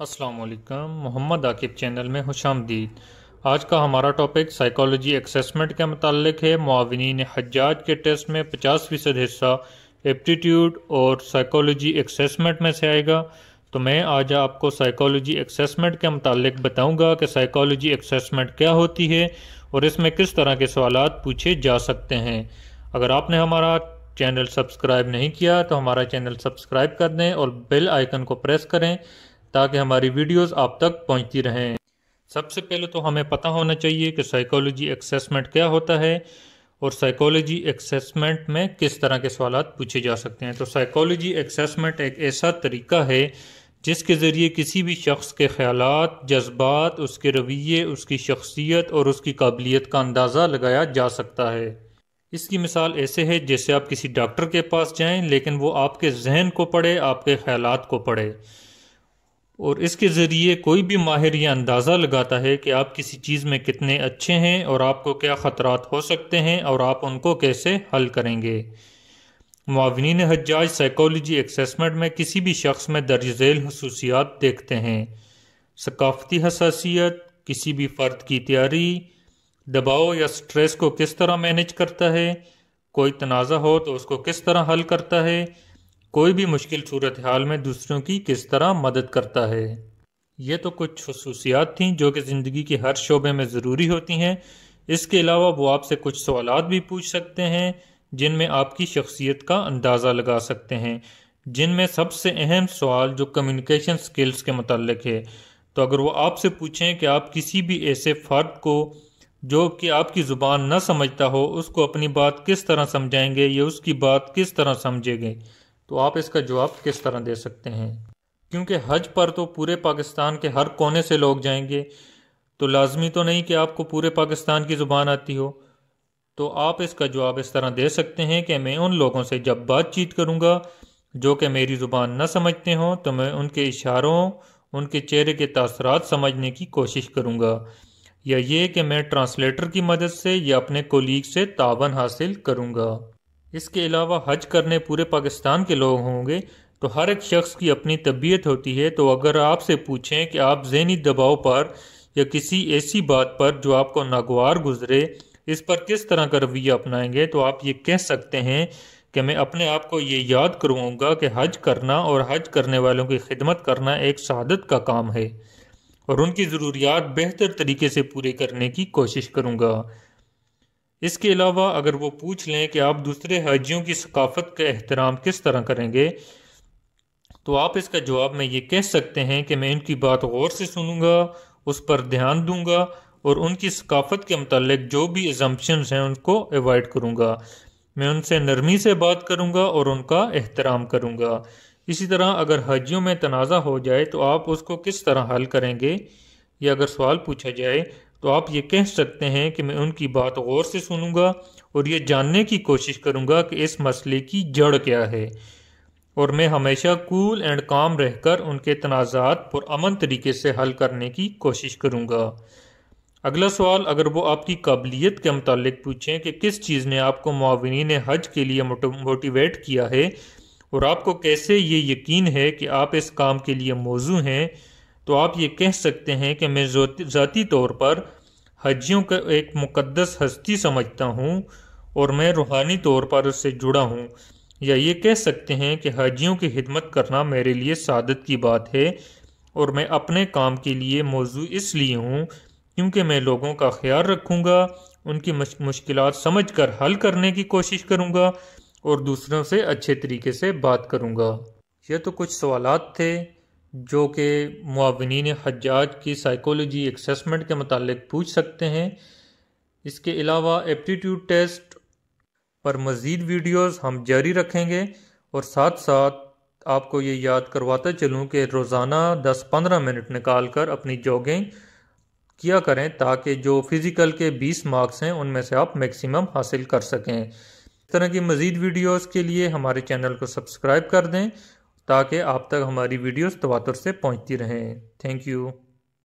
असलकम मोहम्मद आकिब चैनल में खुश आमदीद आज का हमारा टॉपिक साइकोलॉजी एक्सेसमेंट के मतलब है मुआवनीन हजाज के टेस्ट में पचास फ़ीसद हिस्सा एप्टीट्यूड और साइकोलॉजी एक्सेसमेंट में से आएगा तो मैं आज आपको साइकोलॉजी एक्सेसमेंट के मतलब बताऊंगा कि साइकोलॉजी एक्सेसमेंट क्या होती है और इसमें किस तरह के सवाल पूछे जा सकते हैं अगर आपने हमारा चैनल सब्सक्राइब नहीं किया तो हमारा चैनल सब्सक्राइब कर दें और बेल आइकन को प्रेस करें ताकि हमारी वीडियोस आप तक पहुंचती रहें सबसे पहले तो हमें पता होना चाहिए कि साइकोलॉजी एक्सेसमेंट क्या होता है और साइकोलॉजी एक्सेसमेंट में किस तरह के सवाल पूछे जा सकते हैं तो साइकोलॉजी एक्सेसमेंट एक ऐसा तरीका है जिसके ज़रिए किसी भी शख्स के ख्याल जज्बात उसके रवैये उसकी शख्सियत और उसकी काबिलियत का अंदाज़ा लगाया जा सकता है इसकी मिसाल ऐसे है जैसे आप किसी डॉक्टर के पास जाएं लेकिन वो आपके जहन को पढ़े आपके ख्याल को पढ़े और इसके ज़रिए कोई भी माहिर यह अंदाज़ा लगाता है कि आप किसी चीज़ में कितने अच्छे हैं और आपको क्या ख़तरा हो सकते हैं और आप उनको कैसे हल करेंगे माविन हजाज साइकोलॉजी एक्सेसमेंट में किसी भी शख्स में दर्ज झेल खसूसियात देखते हैं सकाफती हसासीत किसी भी फ़र्द की तैयारी दबाव या स्ट्रेस को किस तरह मैनेज करता है कोई तनाज़ा हो तो उसको किस तरह हल करता है कोई भी मुश्किल सूरत हाल में दूसरों की किस तरह मदद करता है ये तो कुछ खसूसियात थी जो कि ज़िंदगी के हर शोबे में ज़रूरी होती हैं इसके अलावा वो आपसे कुछ सवाल भी पूछ सकते हैं जिनमें आपकी शख्सियत का अंदाज़ा लगा सकते हैं जिनमें सबसे अहम सवाल जो कम्युनिकेशन स्किल्स के मतलब है तो अगर वो आपसे पूछें कि आप किसी भी ऐसे फ़र्द को जो कि आपकी ज़ुबान ना समझता हो उसको अपनी बात किस तरह समझाएंगे या उसकी बात किस तरह समझेंगे तो आप इसका जवाब किस तरह दे सकते हैं क्योंकि हज पर तो पूरे पाकिस्तान के हर कोने से लोग जाएंगे तो लाजमी तो नहीं कि आपको पूरे पाकिस्तान की ज़ुबान आती हो तो आप इसका जवाब इस तरह दे सकते हैं कि मैं उन लोगों से जब बातचीत करूँगा जो कि मेरी ज़ुबान न समझते हों तो मैं उनके इशारों उनके चेहरे के तसरात समझने की कोशिश करूँगा या ये कि मैं ट्रांसलेटर की मदद से या अपने कोलीग से तावन हासिल करूँगा इसके अलावा हज करने पूरे पाकिस्तान के लोग होंगे तो हर एक शख्स की अपनी तबीयत होती है तो अगर आपसे पूछें कि आप जहनी दबाव पर या किसी ऐसी बात पर जो आपको नागवार गुजरे इस पर किस तरह का रवैया अपनाएंगे तो आप ये कह सकते हैं कि मैं अपने आप को ये याद करवाऊँगा कि हज करना और हज करने वालों की खिदमत करना एक शहादत का काम है और उनकी ज़रूरियात बेहतर तरीके से पूरे करने की कोशिश करूँगा इसके अलावा अगर वो पूछ लें कि आप दूसरे हाजियों की सकाफत का एहतराम किस तरह करेंगे तो आप इसका जवाब में ये कह सकते हैं कि मैं इनकी बात गौर से सुनूंगा उस पर ध्यान दूंगा और उनकी सकाफत के मतलब जो भी एजम्पन्स हैं उनको एवॉड करूँगा मैं उनसे नरमी से बात करूँगा और उनका एहतराम करूँगा इसी तरह अगर हाजियों में तनाज़ा हो जाए तो आप उसको किस तरह हल करेंगे या अगर सवाल पूछा जाए तो आप ये कह सकते हैं कि मैं उनकी बात गौर से सुनूंगा और ये जानने की कोशिश करूंगा कि इस मसले की जड़ क्या है और मैं हमेशा कूल एंड काम रहकर उनके तनाज़ात अमन तरीके से हल करने की कोशिश करूंगा अगला सवाल अगर वो आपकी काबिलियत के मतलब पूछें कि किस चीज़ ने आपको माविन हज के लिए मोटिवेट किया है और आपको कैसे ये यकीन है कि आप इस काम के लिए मौजू हैं तो आप ये कह सकते हैं कि मैं ज़ाती तौर पर हजियों को एक मुकद्दस हस्ती समझता हूँ और मैं रूहानी तौर पर उससे जुड़ा हूँ या ये कह सकते हैं कि हजियों की खिदमत करना मेरे लिए सादत की बात है और मैं अपने काम के लिए मौजू इसलिए हूँ क्योंकि मैं लोगों का ख्याल रखूँगा उनकी मुश्किल समझ कर हल करने की कोशिश करूँगा और दूसरों से अच्छे तरीके से बात करूँगा यह तो कुछ सवाल थे जो कि मुआवनीन हजाज की साइकोलॉजी एक्सेसमेंट के मतलब पूछ सकते हैं इसके अलावा एप्टीट्यूड टेस्ट पर मज़ीद वीडियोस हम जारी रखेंगे और साथ साथ आपको ये याद करवाता चलूँ कि रोज़ाना 10-15 मिनट निकाल कर अपनी जॉगिंग किया करें ताकि जो फ़िज़िकल के 20 मार्क्स हैं उनमें से आप मैक्सिमम हासिल कर सकें इस तरह की मज़ीद वीडियोज़ के लिए हमारे चैनल को सब्सक्राइब कर दें ताकि आप तक हमारी वीडियोस तवातर से पहुंचती रहें थैंक यू